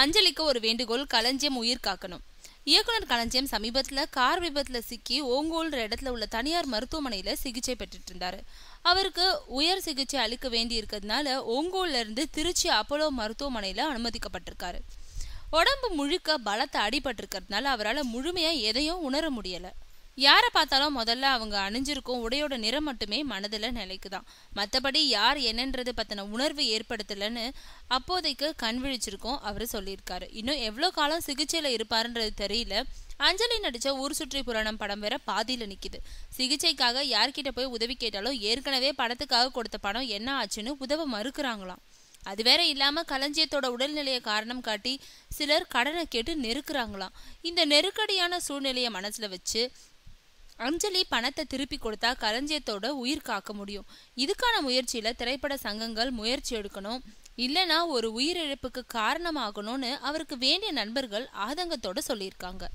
அஞ்சலிக்கு ஒரு வேண்டுகோள் களஞ்சியம் உயிர் காக்கணும் இயக்குனர் களஞ்சியம் சமீபத்தில் கார் விபத்தில் சிக்கி ஓங்கோல்ற இடத்துல உள்ள தனியார் மருத்துவமனையில் சிகிச்சை பெற்றுட்டு இருந்தாரு அவருக்கு உயர் சிகிச்சை அளிக்க வேண்டி இருக்கிறதுனால ஓங்கோல்ல இருந்து திருச்சி அப்போலோ மருத்துவமனையில் அனுமதிக்கப்பட்டிருக்காரு உடம்பு முழுக்க பலத்தை அடிபட்டிருக்கிறதுனால அவரால் முழுமையாக எதையும் உணர முடியலை யாரை பார்த்தாலும் முதல்ல அவங்க அணிஞ்சிருக்கும் உடையோட நிறம் மட்டுமே மனதில் நிலைக்குதான் மற்றபடி யார் என்னன்றது பற்றின உணர்வு ஏற்படுத்தலைன்னு அப்போதைக்கு கண் விழிச்சிருக்கோம் அவர் சொல்லியிருக்காரு இன்னும் எவ்வளோ காலம் சிகிச்சையில் இருப்பாருன்றது தெரியல அஞ்சலி நடித்த ஊர் சுற்றி புராணம் படம் வேற பாதியில் நிற்கிது சிகிச்சைக்காக யார்கிட்ட போய் உதவி கேட்டாலும் ஏற்கனவே படத்துக்காக கொடுத்த படம் என்ன ஆச்சுன்னு உதவ மறுக்கிறாங்களாம் அது வேற இல்லாம களஞ்சியத்தோட உடல்நிலையை காரணம் காட்டி சிலர் கடனை கேட்டு நெருக்குறாங்களாம் இந்த நெருக்கடியான சூழ்நிலையை மனசுல வச்சு அஞ்சலி பணத்தை திருப்பி கொடுத்தா களஞ்சியத்தோட உயிர் காக்க முடியும் இதுக்கான முயற்சியில திரைப்பட சங்கங்கள் முயற்சி எடுக்கணும் இல்லனா ஒரு உயிரிழப்புக்கு காரணமாகணும்னு அவருக்கு வேண்டிய நண்பர்கள் ஆதங்கத்தோட சொல்லியிருக்காங்க